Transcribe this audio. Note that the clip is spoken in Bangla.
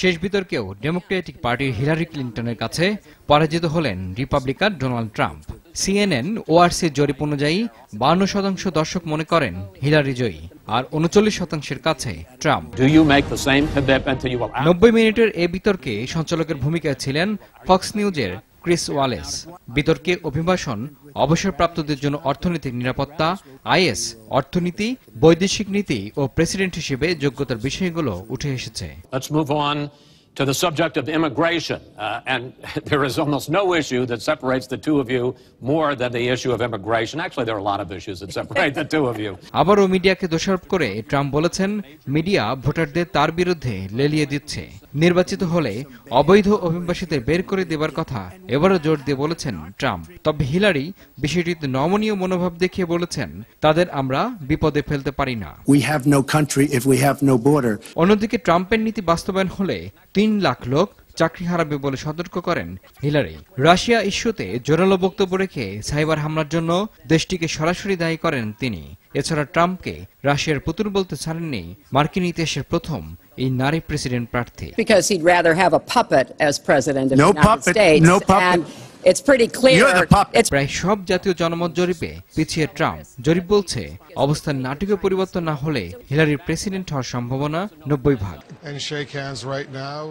শেষ বিতর্কেও ডেমোক্রেটিক পার্টির হিলারি ক্লিন্টনের কাছে পরাজিত হলেন রিপাবলিকান ডোনাল্ড ট্রাম্প সিএনএন ওআরসির জরিপ অনুযায়ী বান্ন শতাংশ দর্শক মনে করেন হিলারি জয়ী আর উনচল্লিশ শতাংশের কাছে ট্রাম্প নব্বই মিনিটের এ বিতর্কে সঞ্চালকের ভূমিকায় ছিলেন ফক্স নিউজের ক্রিস ওয়ালেস বিতর্কে অভিবাসন অবসরপ্রাপ্তদের জন্য অর্থনৈতিক নিরাপত্তা আইএস অর্থনীতি বৈদেশিক নীতি ও প্রেসিডেন্ট হিসেবে যোগ্যতার বিষয়গুলো উঠে এসেছে to the subject of immigration. Uh, and there is almost no issue that separates the two of you more than the issue of immigration. Actually, there are a lot of issues that separate the two of you. আবারও মিডিয়াকে দোষারোপ করে ট্রাম্প বলেছেন মিডিয়া ভোটারদের তার বিরুদ্ধে লেলিয়ে দিচ্ছে নির্বাচিত হলে অবৈধ অভিবাসীদের বের করে দেবার কথা এবারও জোর দিয়ে বলেছেন ট্রাম্প তবে হিলারি বিষয়টিতে নমনীয় মনোভাব দেখিয়ে বলেছেন তাদের আমরা বিপদে ফেলতে পারি না অন্যদিকে ট্রাম্পের নীতি বাস্তবায়ন হলে তিন তিন লাখ লোক চাকরি হারাবে বলে সতর্ক করেন হিলারি রাশিয়া ইস্যুতে জোরালো বক্তব্য রেখে সাইবার হামলার জন্য দেশটিকে সরাসরি দায়ী করেন তিনি এছাড়া ট্রাম্পকে রাশিয়ার পুতুল বলতে ছাড়েননি মার্কিন ইতিহাসের প্রথম এই নারী প্রেসিডেন্ট প্রার্থী সব জাতীয় জনমত জরিপে পিছিয়ে ট্রাম্প জরিপ বলছে অবস্থান নাটকীয় পরিবর্তন না হলে হিলারির প্রেসিডেন্ট হওয়ার সম্ভাবনা নব্বই ভাগ